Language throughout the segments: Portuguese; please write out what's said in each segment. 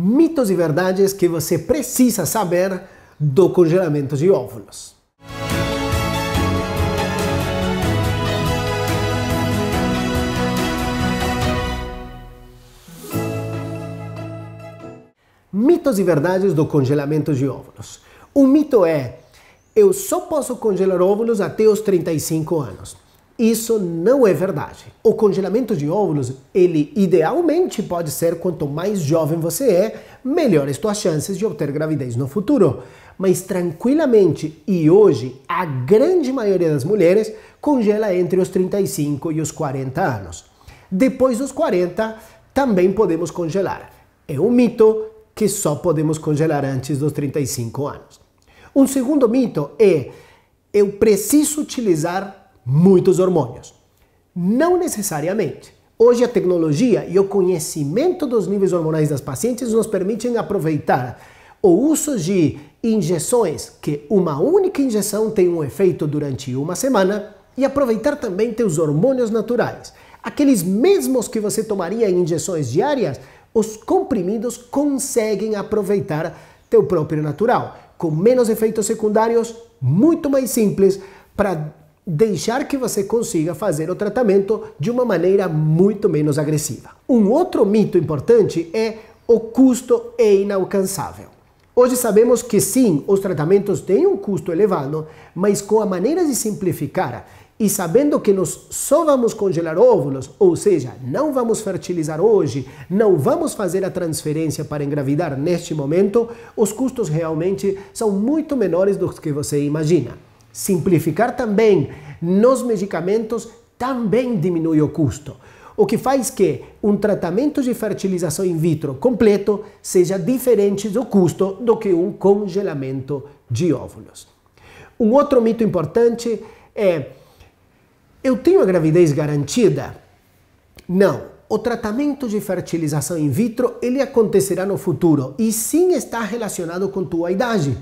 mitos e verdades que você precisa saber do congelamento de óvulos. Mitos e verdades do congelamento de óvulos. O mito é: eu só posso congelar óvulos até os 35 anos. Isso não é verdade. O congelamento de óvulos, ele idealmente pode ser quanto mais jovem você é, melhores suas chances de obter gravidez no futuro. Mas tranquilamente e hoje, a grande maioria das mulheres congela entre os 35 e os 40 anos. Depois dos 40, também podemos congelar. É um mito que só podemos congelar antes dos 35 anos. Um segundo mito é: eu preciso utilizar muitos hormônios. Não necessariamente. Hoje a tecnologia e o conhecimento dos níveis hormonais das pacientes nos permitem aproveitar o uso de injeções, que uma única injeção tem um efeito durante uma semana, e aproveitar também teus hormônios naturais. Aqueles mesmos que você tomaria em injeções diárias, os comprimidos conseguem aproveitar teu próprio natural, com menos efeitos secundários, muito mais simples para deixar que você consiga fazer o tratamento de uma maneira muito menos agressiva. Um outro mito importante é o custo é inalcançável. Hoje sabemos que sim, os tratamentos têm um custo elevado, mas com a maneira de simplificar e sabendo que nós só vamos congelar óvulos, ou seja, não vamos fertilizar hoje, não vamos fazer a transferência para engravidar neste momento, os custos realmente são muito menores do que você imagina. Simplificar também nos medicamentos também diminui o custo, o que faz que um tratamento de fertilização in vitro completo seja diferente do custo do que um congelamento de óvulos. Um outro mito importante é: eu tenho a gravidez garantida? Não. O tratamento de fertilização in vitro ele acontecerá no futuro e sim está relacionado com tua idade.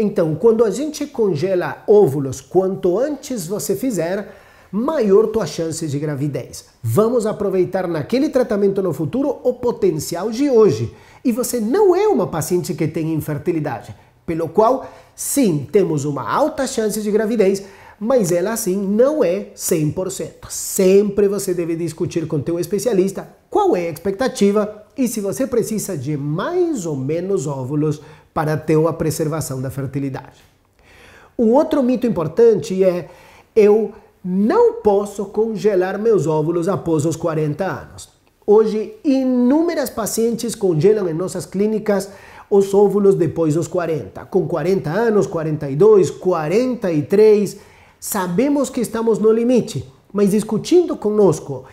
Então, quando a gente congela óvulos, quanto antes você fizer, maior tua chance de gravidez. Vamos aproveitar naquele tratamento no futuro o potencial de hoje. E você não é uma paciente que tem infertilidade, pelo qual, sim, temos uma alta chance de gravidez, mas ela assim não é 100%. Sempre você deve discutir com teu especialista qual é a expectativa e se você precisa de mais ou menos óvulos para ter a preservação da fertilidade. Um outro mito importante é eu não posso congelar meus óvulos após os 40 anos. Hoje, inúmeras pacientes congelam em nossas clínicas os óvulos depois dos 40. Com 40 anos, 42, 43, sabemos que estamos no limite, mas discutindo conosco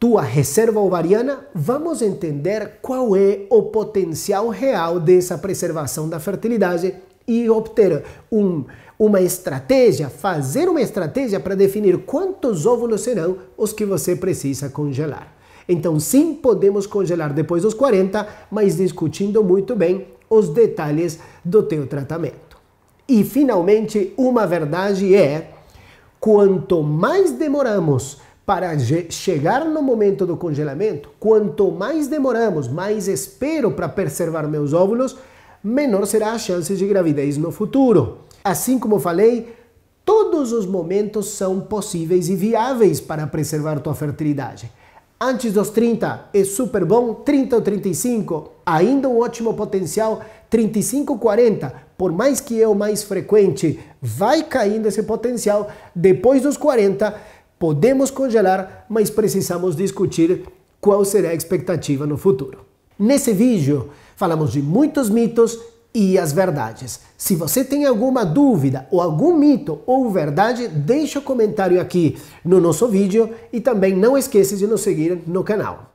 tua reserva ovariana, vamos entender qual é o potencial real dessa preservação da fertilidade e obter um, uma estratégia, fazer uma estratégia para definir quantos óvulos serão os que você precisa congelar. Então, sim, podemos congelar depois dos 40, mas discutindo muito bem os detalhes do teu tratamento. E finalmente, uma verdade é: quanto mais demoramos para chegar no momento do congelamento, quanto mais demoramos, mais espero para preservar meus óvulos, menor será a chance de gravidez no futuro. Assim como falei, todos os momentos são possíveis e viáveis para preservar tua fertilidade. Antes dos 30 é super bom, 30 ou 35, ainda um ótimo potencial, 35 40, por mais que é o mais frequente, vai caindo esse potencial, depois dos 40 podemos congelar, mas precisamos discutir qual será a expectativa no futuro. Nesse vídeo, falamos de muitos mitos e as verdades. Se você tem alguma dúvida ou algum mito ou verdade, deixa o um comentário aqui no nosso vídeo e também não esqueça de nos seguir no canal.